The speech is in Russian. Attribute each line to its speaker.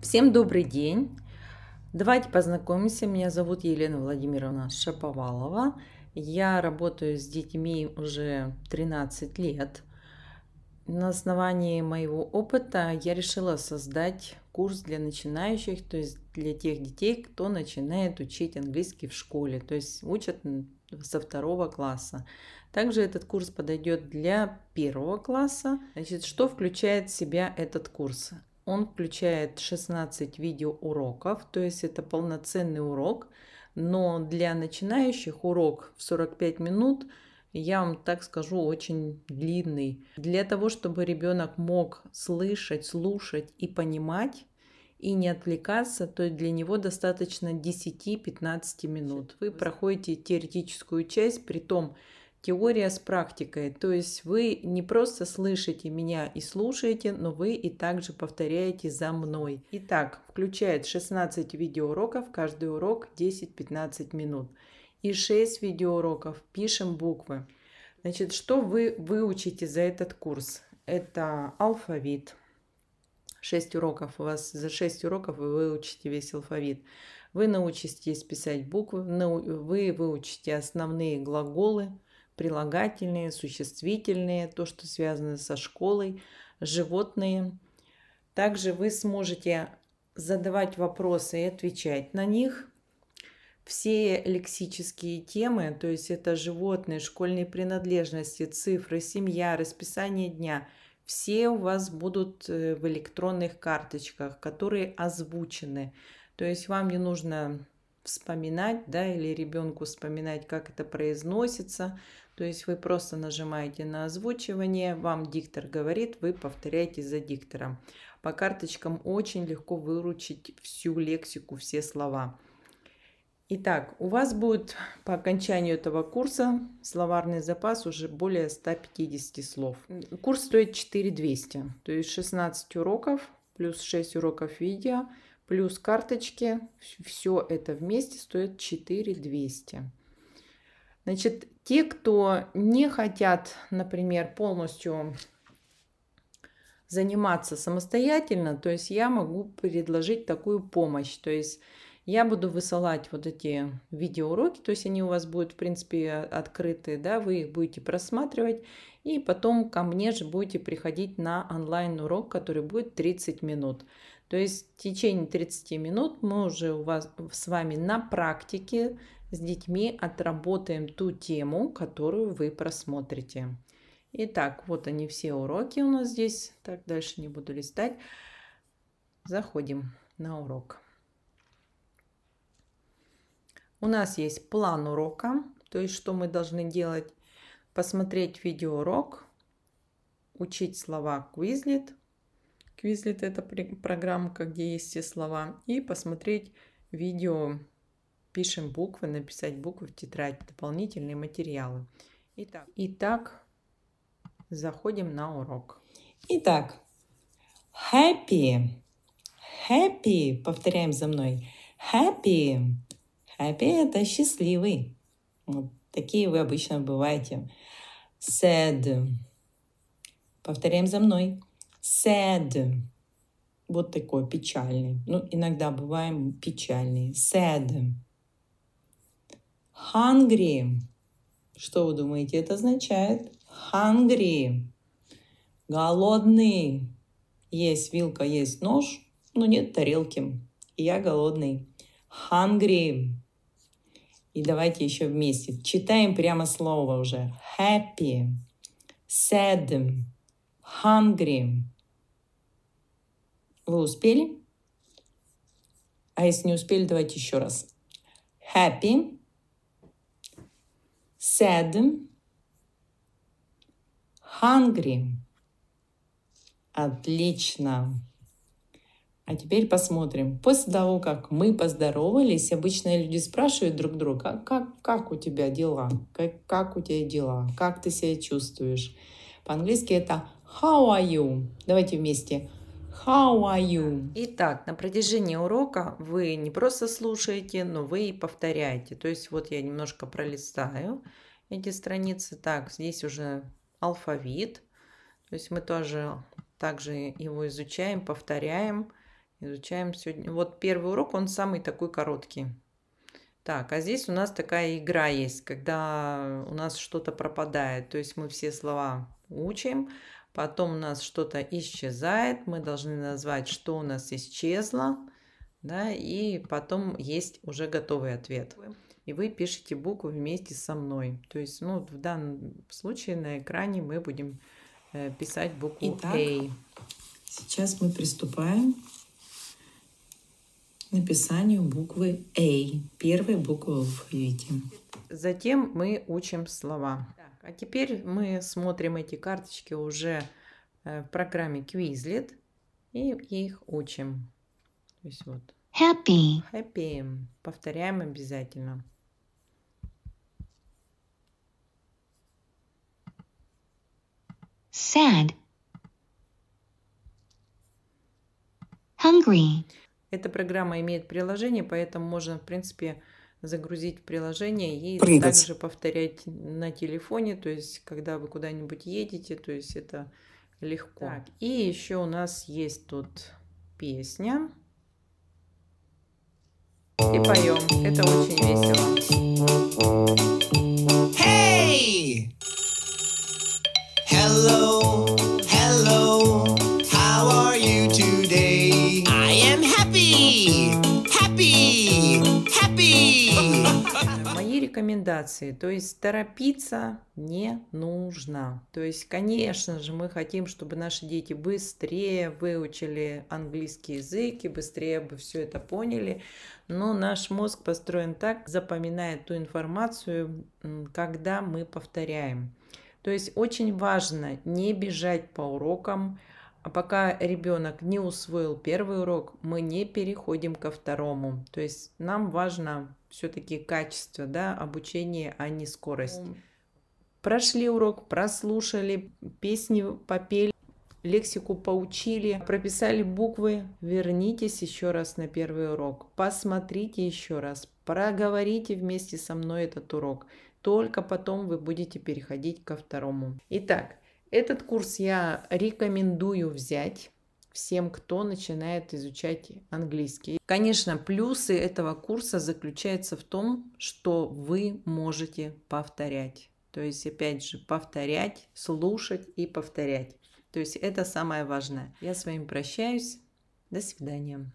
Speaker 1: Всем добрый день! Давайте познакомимся. Меня зовут Елена Владимировна Шаповалова. Я работаю с детьми уже 13 лет. На основании моего опыта я решила создать курс для начинающих, то есть для тех детей, кто начинает учить английский в школе, то есть учат со второго класса. Также этот курс подойдет для первого класса. Значит, что включает в себя этот курс? Он включает 16 видеоуроков, то есть это полноценный урок, но для начинающих урок в 45 минут я вам так скажу, очень длинный. Для того, чтобы ребенок мог слышать, слушать и понимать, и не отвлекаться, то для него достаточно 10-15 минут. Вы проходите теоретическую часть, при том, теория с практикой. То есть вы не просто слышите меня и слушаете, но вы и также повторяете за мной. Итак, включает 16 видеоуроков, каждый урок 10-15 минут. И 6 видеоуроков. Пишем буквы. Значит, что вы выучите за этот курс? Это алфавит. 6 уроков. У вас за 6 уроков вы выучите весь алфавит. Вы научитесь писать буквы, вы выучите основные глаголы, прилагательные, существительные, то, что связано со школой, животные. Также вы сможете задавать вопросы и отвечать на них. Все лексические темы, то есть это животные, школьные принадлежности, цифры, семья, расписание дня, все у вас будут э, в электронных карточках, которые озвучены. То есть вам не нужно вспоминать, да, или ребенку вспоминать, как это произносится. То есть вы просто нажимаете на озвучивание, вам диктор говорит, вы повторяете за диктором. По карточкам очень легко выручить всю лексику, все слова. Итак, у вас будет по окончанию этого курса словарный запас уже более 150 слов. Курс стоит 4200, то есть 16 уроков плюс 6 уроков видео плюс карточки. Все это вместе стоит 4200. Значит, те, кто не хотят, например, полностью заниматься самостоятельно, то есть я могу предложить такую помощь. То есть я буду высылать вот эти видеоуроки, то есть они у вас будут, в принципе, открыты, да, вы их будете просматривать, и потом ко мне же будете приходить на онлайн-урок, который будет 30 минут. То есть в течение 30 минут мы уже у вас с вами на практике с детьми отработаем ту тему, которую вы просмотрите. Итак, вот они все уроки у нас здесь. Так, дальше не буду листать. Заходим на урок. У нас есть план урока, то есть что мы должны делать. Посмотреть видеоурок, учить слова Quizlet. Quizlet – это программка, где есть все слова. И посмотреть видео пишем буквы, написать буквы в тетрадь, дополнительные материалы. Итак, Итак заходим на урок. Итак, happy, happy, повторяем за мной, happy, happy – это счастливый. Вот такие вы обычно бываете. Sad, повторяем за мной, sad, вот такой печальный. Ну, иногда бываем печальные. Sad. Hungry. Что вы думаете, это означает? Hungry. Голодный. Есть вилка, есть нож, но нет тарелки. И я голодный. Hungry. И давайте еще вместе. Читаем прямо слово уже. Happy, sad, hungry. Вы успели? А если не успели, давайте еще раз. Happy, sad, hungry. Отлично. А теперь посмотрим. После того, как мы поздоровались, обычно люди спрашивают друг друга, «А как, как у тебя дела? Как, как у тебя дела? Как ты себя чувствуешь? По-английски это how are you? Давайте вместе. How are you? Итак, на протяжении урока вы не просто слушаете, но вы и повторяете. То есть вот я немножко пролистаю эти страницы. Так, здесь уже алфавит. То есть мы тоже также его изучаем, повторяем. Изучаем сегодня. Вот первый урок, он самый такой короткий. Так, а здесь у нас такая игра есть, когда у нас что-то пропадает. То есть мы все слова учим, потом у нас что-то исчезает, мы должны назвать, что у нас исчезло, да, и потом есть уже готовый ответ. И вы пишете букву вместе со мной. То есть, ну, в данном случае на экране мы будем э, писать букву Итак, A. Сейчас мы приступаем к написанию буквы A, первой буквы в алфавите. Затем мы учим слова. А теперь мы смотрим эти карточки уже э, в программе Quizlet и их учим. То есть вот. Happy. Happy. Повторяем обязательно. Sad. Hungry. Эта программа имеет приложение, поэтому можно, в принципе, загрузить в приложение и Прыгать. также повторять на телефоне, то есть когда вы куда-нибудь едете, то есть это легко. Так, и еще у нас есть тут песня.
Speaker 2: И поем. Это очень
Speaker 1: весело. Hey! рекомендации. То есть торопиться не нужно. То есть, конечно же, мы хотим, чтобы наши дети быстрее выучили английский язык и быстрее бы все это поняли. Но наш мозг построен так, запоминает ту информацию, когда мы повторяем. То есть очень важно не бежать по урокам, а пока ребенок не усвоил первый урок, мы не переходим ко второму. То есть нам важно все-таки качество да, обучения, а не скорость. Прошли урок, прослушали, песни попели, лексику поучили, прописали буквы. Вернитесь еще раз на первый урок, посмотрите еще раз, проговорите вместе со мной этот урок. Только потом вы будете переходить ко второму. Итак, этот курс я рекомендую взять всем, кто начинает изучать английский. Конечно, плюсы этого курса заключаются в том, что вы можете повторять. То есть, опять же, повторять, слушать и повторять. То есть это самое важное. Я с вами прощаюсь. До свидания.